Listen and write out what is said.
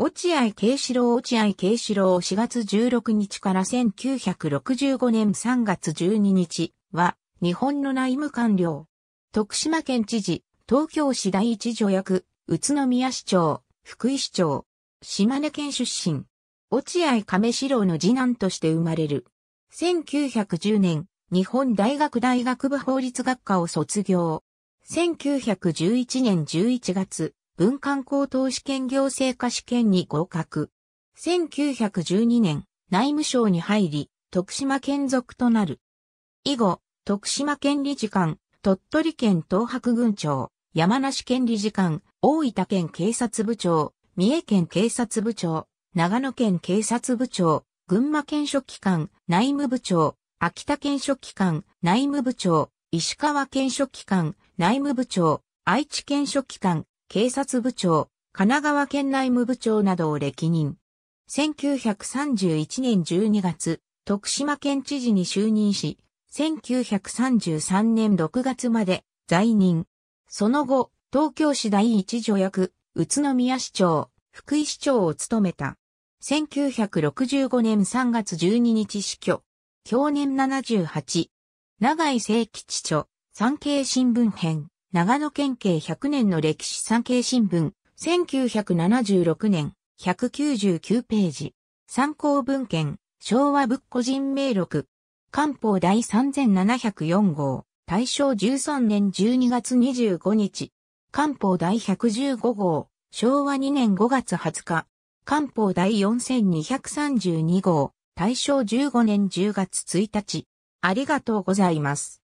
落合慶志郎落合慶志郎4月16日から1965年3月12日は日本の内務官僚。徳島県知事、東京市第一助役、宇都宮市長、福井市長、島根県出身。落合亀志郎の次男として生まれる。1910年、日本大学大学部法律学科を卒業。1911年11月、文官高等試験行政科試験に合格。1912年、内務省に入り、徳島県属となる。以後、徳島県理事官、鳥取県東白郡長、山梨県理事官、大分県警察部長、三重県警察部長、長野県警察部長、群馬県書記官、内務部長、秋田県書記官、内務部長、石川県書記官、内務部長、愛知県書記官、警察部長、神奈川県内務部長などを歴任。1931年12月、徳島県知事に就任し、1933年6月まで在任。その後、東京市第一助役、宇都宮市長、福井市長を務めた。1965年3月12日死去。去年78。長井正吉著、産経新聞編。長野県警100年の歴史産経新聞、1976年、199ページ。参考文献、昭和仏個人名録。官報第3704号、大正13年12月25日。官報第115号、昭和2年5月20日。官報第4232号、大正15年10月1日。ありがとうございます。